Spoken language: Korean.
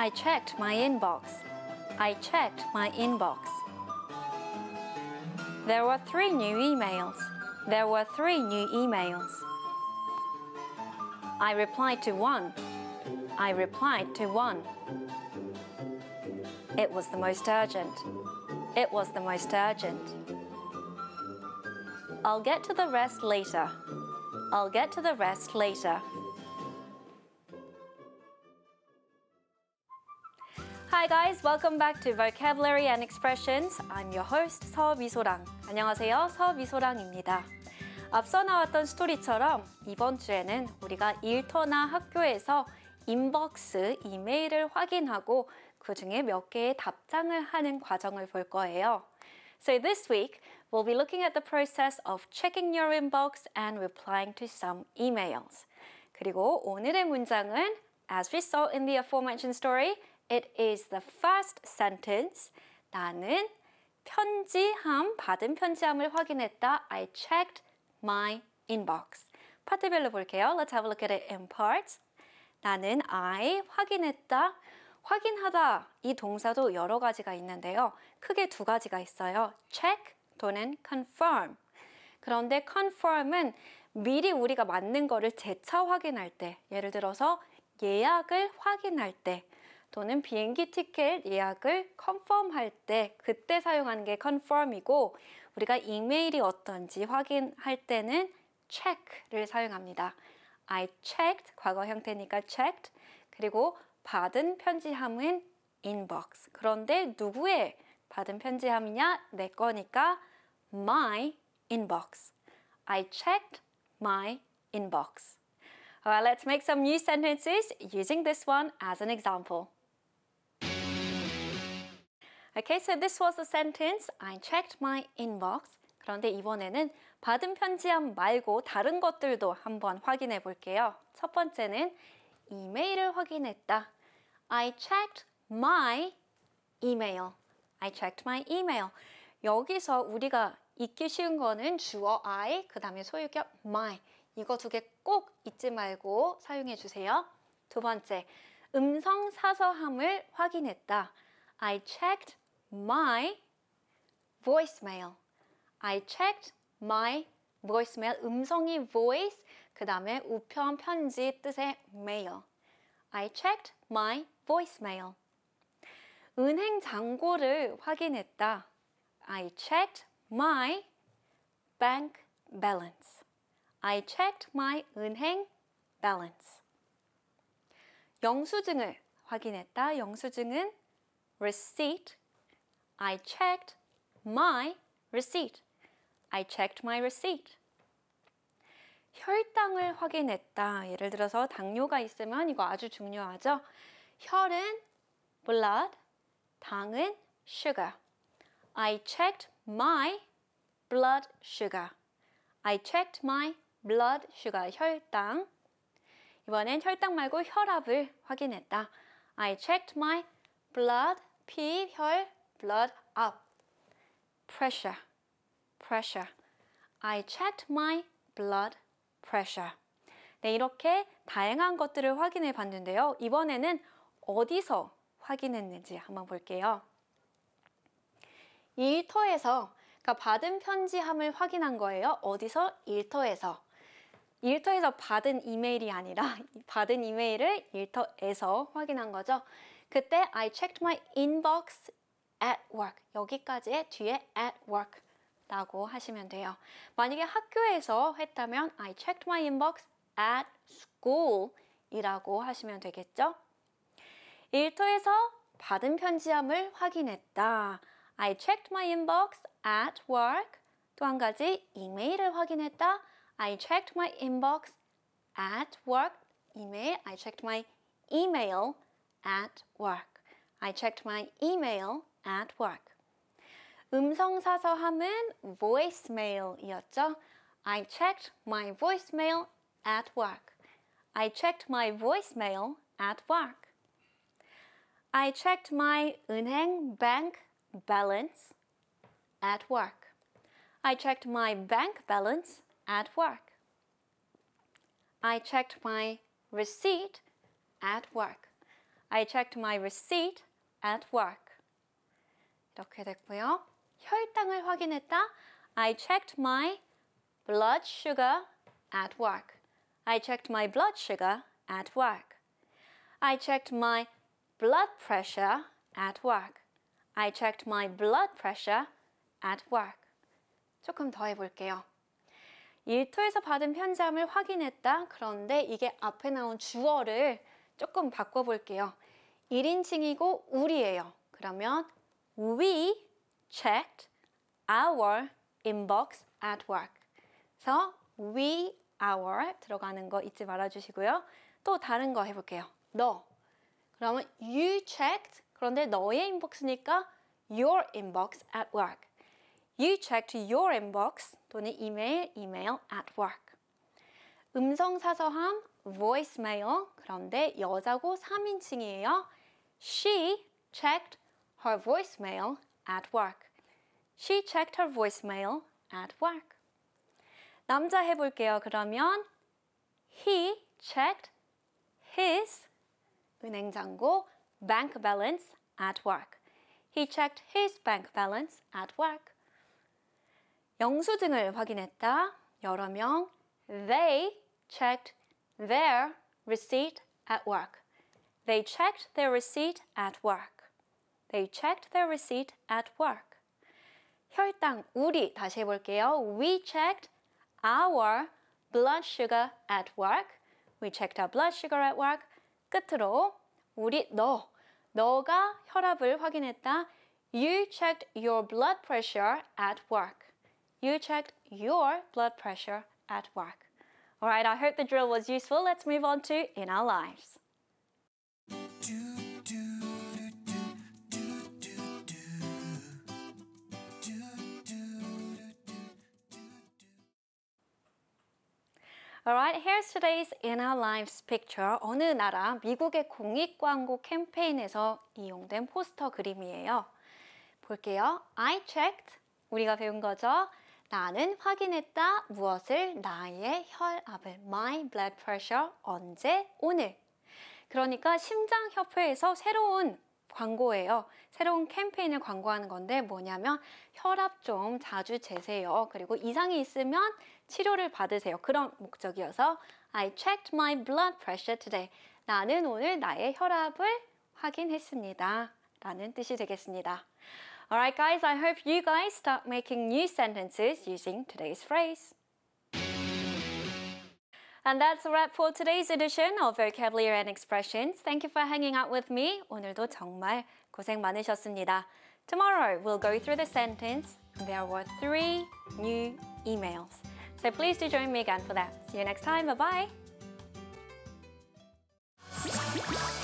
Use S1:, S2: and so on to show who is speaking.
S1: I checked my inbox. I checked my inbox. There were three new emails. There were three new emails. I replied to one. I replied to one. It was the most urgent. It was the most urgent. I'll get to the rest later. I'll get to the rest later. Hi guys, welcome back to Vocabulary and Expressions. I'm your host 서미소랑. 안녕하세요, 서미소랑입니다. 앞서 나왔던 스토리처럼 이번 주에는 우리가 일터나 학교에서 인벅스 이메일을 확인하고 그 중에 몇 개의 답장을 하는 과정을 볼 거예요. So this week, we'll be looking at the process of checking your inbox and replying to some emails. 그리고 오늘의 문장은 As we saw in the aforementioned story, It is the first sentence. 나는 편지함, 받은 편지함을 확인했다. I checked my inbox. 파트별로 볼게요. Let's have a look at it in parts. 나는 I 확인했다. 확인하다 이 동사도 여러 가지가 있는데요. 크게 두 가지가 있어요. check 또는 confirm. 그런데 confirm은 미리 우리가 맞는 거를 재차 확인할 때, 예를 들어서 예약을 확인할 때 또는 비행기 티켓 예약을 컨펌할 때 그때 사용하는 게 컨펌이고 우리가 이메일이 어떤지 확인할 때는 check를 사용합니다. I checked 과거 형태니까 checked 그리고 받은 편지함은 inbox 그런데 누구의 받은 편지함이냐 내 거니까 my inbox I checked my inbox Alright, let's make some new sentences using this one as an example. Okay, so this was the sentence. I checked my inbox. 그런데 이번에는 받은 편지함 말고 다른 것들도 한번 확인해 볼게요. 첫 번째는 이메일을 확인했다. I checked my email. I checked my email. 여기서 우리가 읽기 쉬운 거는 주어 I, 그 다음에 소유격 my. 이거 두 개 꼭 잊지 말고 사용해 주세요. 두 번째, 음성 사서함을 확인했다. I checked my voicemail. I checked my voicemail. 음성이 voice, 그 다음에 우편 편지 뜻의 mail. I checked my voicemail. 은행 잔고를 확인했다. I checked my bank balance. I checked my 은행 balance. 영수증을 확인했다. 영수증은 receipt I checked my receipt. I checked my receipt. 혈당을 확인했다. 예를 들어서 당뇨가 있으면 이거 아주 중요하죠. 혈은 blood, 당은 sugar. I checked my blood sugar. I checked my blood sugar. 혈당. 이번엔 혈당 말고 혈압을 확인했다. I checked my blood, 피, 혈, blood up. pressure, pressure. I checked my blood pressure. 네, 이렇게 다양한 것들을 확인해 봤는데요. 이번에는 어디서 확인했는지 한번 볼게요. 일터에서, 그러니까 받은 편지함을 확인한 거예요. 어디서? 일터에서. 일터에서 받은 이메일이 아니라 받은 이메일을 일터에서 확인한 거죠. 그때 I checked my inbox at work 여기까지의 뒤에 at work 라고 하시면 돼요. 만약에 학교에서 했다면 I checked my inbox at school 이라고 하시면 되겠죠. 일터에서 받은 편지함을 확인했다. I checked my inbox at work. 또 한 가지 이메일을 확인했다. I checked my inbox at work. 이메일 I checked my email at work. I checked my email at work. 음성사서함은 voicemail이었죠. I checked my voicemail at work. I checked my voicemail at work. I checked my 은행 bank balance at work. I checked my bank balance at work. I checked my receipt at work. I checked my receipt at work. 이렇게 됐고요. 혈당을 확인했다. I checked my blood sugar at work. I checked my blood sugar at work. I checked my blood pressure at work. I checked my blood pressure at work. 조금 더 해볼게요. 일터에서 받은 편지함을 확인했다. 그런데 이게 앞에 나온 주어를 조금 바꿔볼게요. 1인칭이고 우리예요. 그러면 We checked our inbox at work. 그래 we, our 들어가는 거 잊지 말아주시고요. 또 다른 거 해볼게요. 너. 그러면 you checked. 그런데 너의 인복스니까 your inbox at work. You checked your inbox 또는 이메일, 이메일 at work. 음성사서함, voicemail. 그런데 여자고 3인칭이에요. She checked her voicemail at work. She checked her voicemail at work. 남자 해볼게요. 그러면 he checked his 은행잔고 bank balance at work. He checked his bank balance at work. 영수증을 확인했다. 여러 명 they checked their receipt at work. They checked their receipt at work. They checked their receipt at work. 혈당, 우리 다시 해볼게요. We checked our blood sugar at work. We checked our blood sugar at work. 끝으로 우리 너, 너가 혈압을 확인했다. You checked your blood pressure at work. You checked your blood pressure at work. Alright, I hope the drill was useful. Let's move on to in our lives. Do Alright, here's today's In Our Lives Picture. 어느 나라 미국의 공익 광고 캠페인에서 이용된 포스터 그림이에요. 볼게요. I checked. 우리가 배운 거죠. 나는 확인했다. 무엇을? 나의 혈압을. My blood pressure. 언제? 오늘. 그러니까 심장협회에서 새로운 광고예요. 새로운 캠페인을 광고하는 건데 뭐냐면 혈압 좀 자주 재세요. 그리고 이상이 있으면 치료를 받으세요. 그런 목적이어서 I checked my blood pressure today. 나는 오늘 나의 혈압을 확인했습니다. 라는 뜻이 되겠습니다. Alright guys, I hope you guys start making new sentences using today's phrase. And that's a wrap for today's edition of Vocabulary and Expressions. Thank you for hanging out with me. 오늘도 정말 고생 많으셨습니다. Tomorrow we'll go through the sentence. There were three new emails. So please do join me again for that. See you next time. Bye bye.